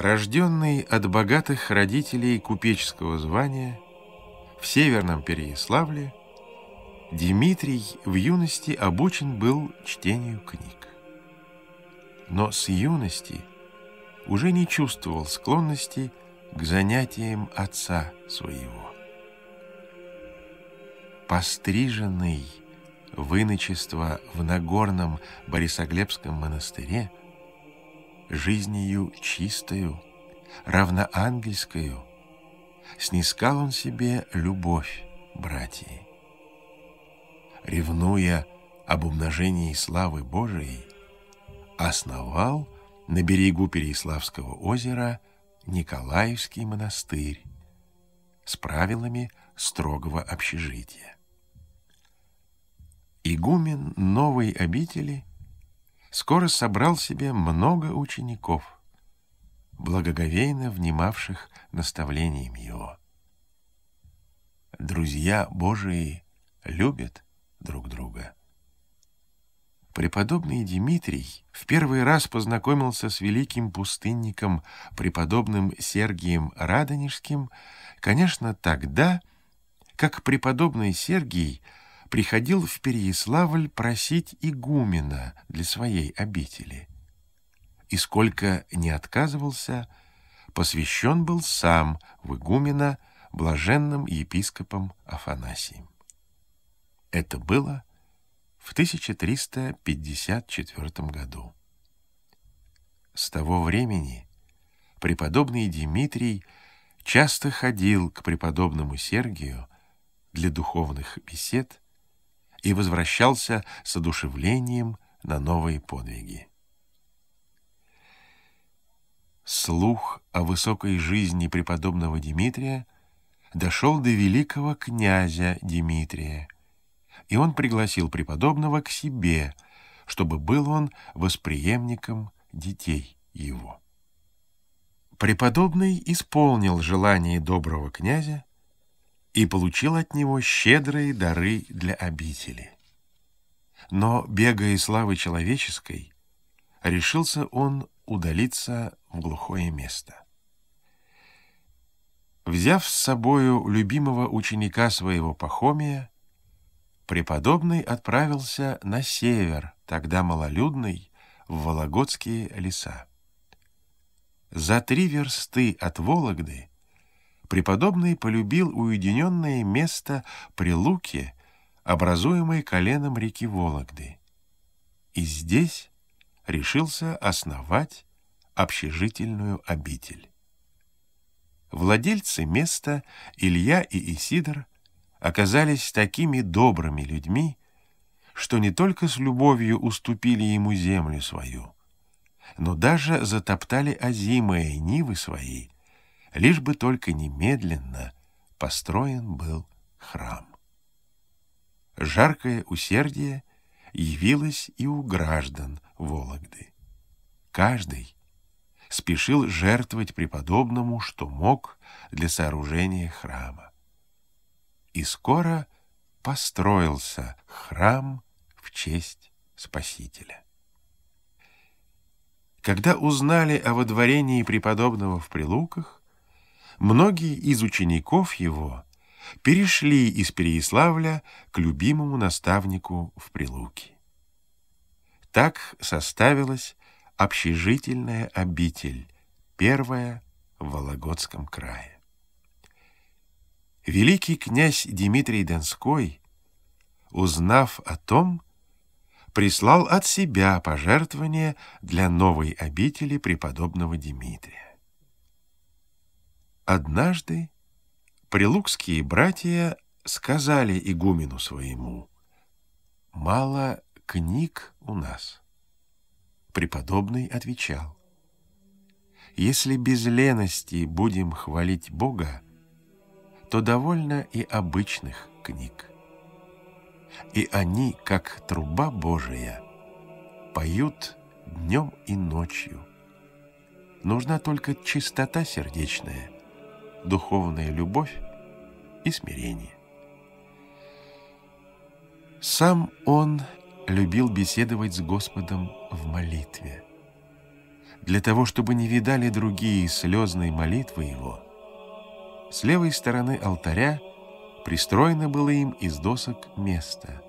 Рожденный от богатых родителей купеческого звания в Северном Переяславле, Дмитрий в юности обучен был чтению книг. Но с юности уже не чувствовал склонности к занятиям отца своего. Постриженный выночество в Нагорном Борисоглебском монастыре – жизнью чистою, равноангельскою, снискал он себе любовь братьи. Ревнуя об умножении славы Божией, основал на берегу Переиславского озера Николаевский монастырь с правилами строгого общежития. Игумен новой обители – скоро собрал себе много учеников, благоговейно внимавших наставлениям его. Друзья Божии любят друг друга. Преподобный Дмитрий в первый раз познакомился с великим пустынником, преподобным Сергием Радонежским, конечно, тогда, как преподобный Сергий — приходил в Переяславль просить игумена для своей обители. И сколько не отказывался, посвящен был сам в игумена блаженным епископом Афанасием. Это было в 1354 году. С того времени преподобный Дмитрий часто ходил к преподобному Сергию для духовных бесед и возвращался с одушевлением на новые подвиги. Слух о высокой жизни преподобного Дмитрия дошел до великого князя Дмитрия, и он пригласил преподобного к себе, чтобы был он восприемником детей его. Преподобный исполнил желание доброго князя и получил от него щедрые дары для обители. Но, бегая славы человеческой, решился он удалиться в глухое место. Взяв с собою любимого ученика своего Пахомия, преподобный отправился на север, тогда малолюдный, в Вологодские леса. За три версты от Вологды преподобный полюбил уединенное место при Луке, образуемой коленом реки Вологды. И здесь решился основать общежительную обитель. Владельцы места Илья и Исидор оказались такими добрыми людьми, что не только с любовью уступили ему землю свою, но даже затоптали озимые нивы свои — лишь бы только немедленно построен был храм. Жаркое усердие явилось и у граждан Вологды. Каждый спешил жертвовать преподобному, что мог, для сооружения храма. И скоро построился храм в честь Спасителя. Когда узнали о водворении преподобного в Прилуках, многие из учеников его перешли из Переяславля к любимому наставнику в Прилуке. Так составилась общежительная обитель, первая в Вологодском крае. Великий князь Дмитрий Донской, узнав о том, прислал от себя пожертвование для новой обители преподобного Дмитрия. Однажды прилукские братья сказали игумену своему, «Мало книг у нас». Преподобный отвечал, «Если без лености будем хвалить Бога, то довольно и обычных книг. И они, как труба Божия, поют днем и ночью. Нужна только чистота сердечная — духовная любовь и смирение. Сам он любил беседовать с Господом в молитве. Для того, чтобы не видали другие слезные молитвы его, с левой стороны алтаря пристроено было им из досок место,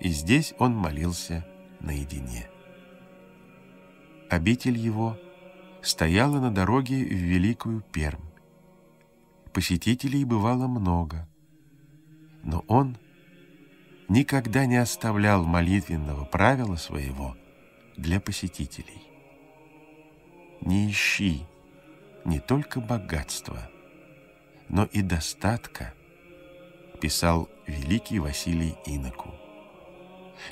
и здесь он молился наедине. Обитель его стояла на дороге в Великую Пермь посетителей бывало много. Но он никогда не оставлял молитвенного правила своего для посетителей. Не ищи не только богатства, но и достатка, писал великий Василий Иноку.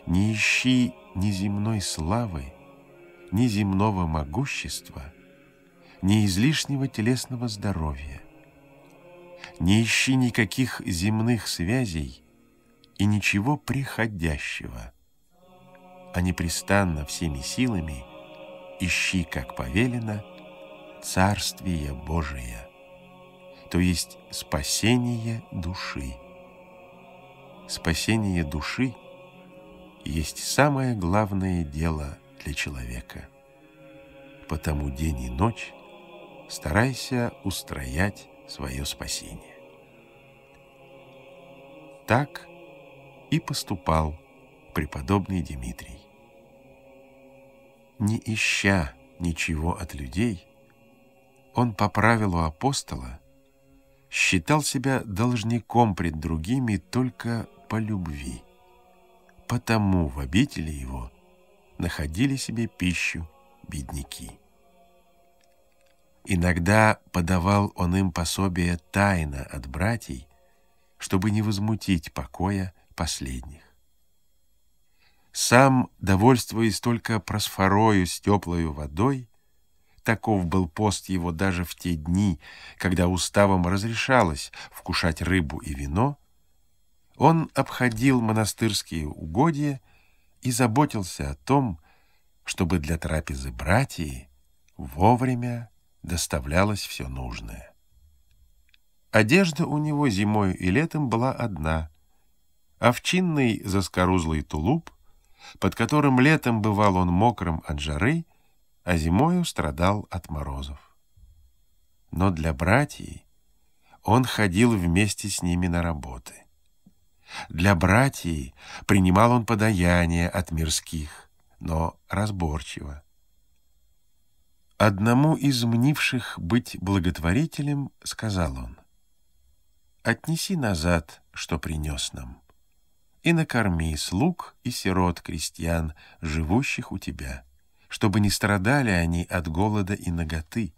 Не ищи ни земной славы, ни земного могущества, ни излишнего телесного здоровья, не ищи никаких земных связей и ничего приходящего, а непрестанно всеми силами ищи, как повелено, Царствие Божие, то есть спасение души. Спасение души есть самое главное дело для человека. Потому день и ночь старайся устроять свое спасение. Так и поступал преподобный Дмитрий. Не ища ничего от людей, он по правилу апостола считал себя должником пред другими только по любви. Потому в обители его находили себе пищу бедняки. Иногда подавал он им пособие тайно от братьей, чтобы не возмутить покоя последних. Сам, довольствуясь только просфорою с теплою водой, таков был пост его даже в те дни, когда уставом разрешалось вкушать рыбу и вино, он обходил монастырские угодья и заботился о том, чтобы для трапезы братьи вовремя доставлялось все нужное. Одежда у него зимой и летом была одна. Овчинный заскорузлый тулуп, под которым летом бывал он мокрым от жары, а зимою страдал от морозов. Но для братьей он ходил вместе с ними на работы. Для братьей принимал он подаяние от мирских, но разборчиво. Одному из мнивших быть благотворителем сказал он, «Отнеси назад, что принес нам, и накорми слуг и сирот крестьян, живущих у тебя, чтобы не страдали они от голода и наготы.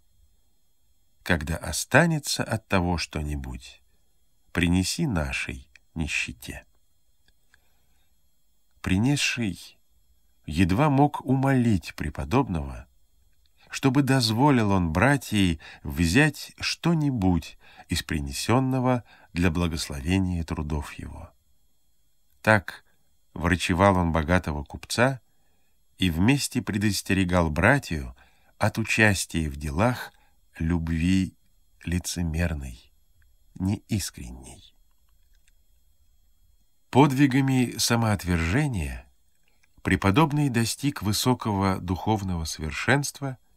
Когда останется от того что-нибудь, принеси нашей нищете». Принесший едва мог умолить преподобного, чтобы дозволил он братьей взять что-нибудь из принесенного для благословения трудов его. Так врачевал он богатого купца и вместе предостерегал братью от участия в делах любви лицемерной, неискренней. Подвигами самоотвержения преподобный достиг высокого духовного совершенства –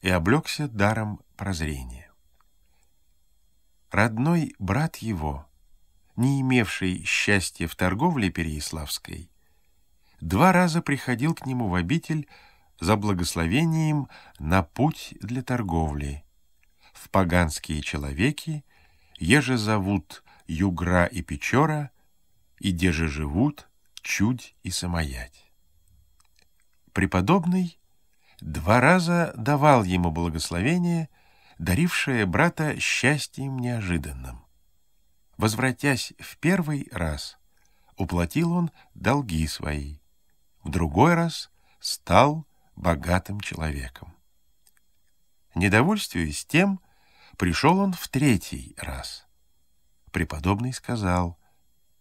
и облегся даром прозрения. Родной брат его, не имевший счастья в торговле Переяславской, два раза приходил к нему в обитель за благословением на путь для торговли. В поганские человеки, еже зовут Югра и Печора, и деже живут Чудь и Самоять. Преподобный два раза давал ему благословение, дарившее брата счастьем неожиданным. Возвратясь в первый раз, уплатил он долги свои, в другой раз стал богатым человеком. Недовольствуясь тем, пришел он в третий раз. Преподобный сказал,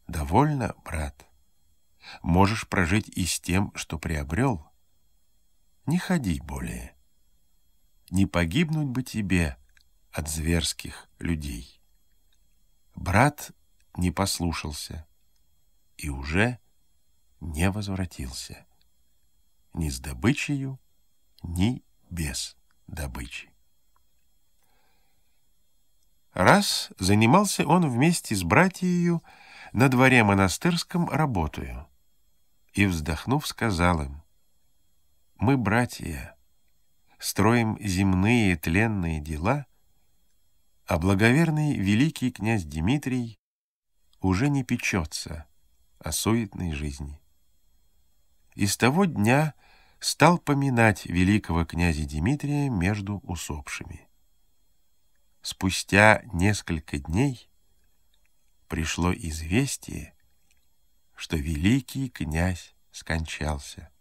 «Довольно, брат, можешь прожить и с тем, что приобрел» не ходи более. Не погибнуть бы тебе от зверских людей. Брат не послушался и уже не возвратился ни с добычею, ни без добычи. Раз занимался он вместе с братьею на дворе монастырском работаю и, вздохнув, сказал им, мы братья, строим земные тленные дела, а благоверный великий князь Дмитрий уже не печется о суетной жизни. И с того дня стал поминать великого князя Дмитрия между усопшими. Спустя несколько дней пришло известие, что великий князь скончался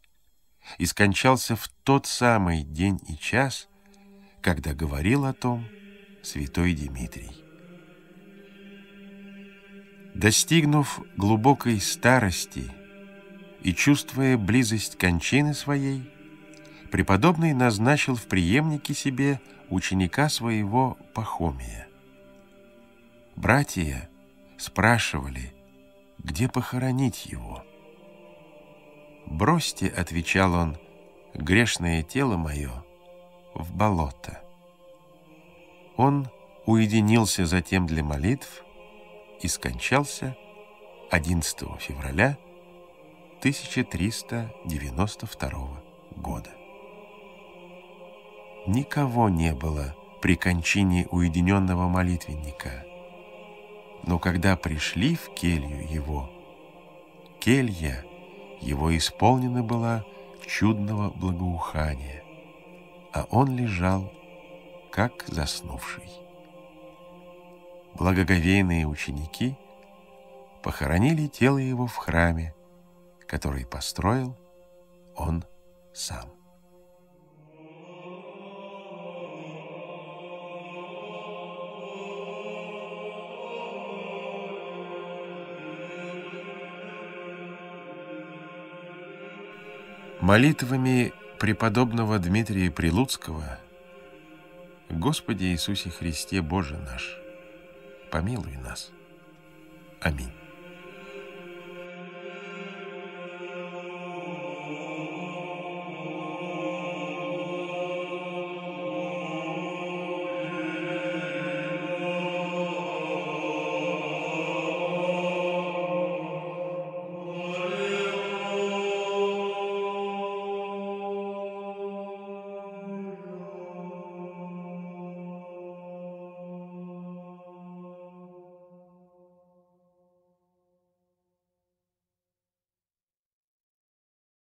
и скончался в тот самый день и час, когда говорил о том святой Димитрий. Достигнув глубокой старости и чувствуя близость кончины своей, преподобный назначил в преемнике себе ученика своего Пахомия. Братья спрашивали, где похоронить его – «Бросьте, — отвечал он, — грешное тело мое в болото». Он уединился затем для молитв и скончался 11 февраля 1392 года. Никого не было при кончине уединенного молитвенника, но когда пришли в келью его, келья — его исполнена была чудного благоухания, а он лежал, как заснувший. Благоговейные ученики похоронили тело его в храме, который построил он сам. Молитвами преподобного Дмитрия Прилуцкого «Господи Иисусе Христе, Боже наш, помилуй нас. Аминь».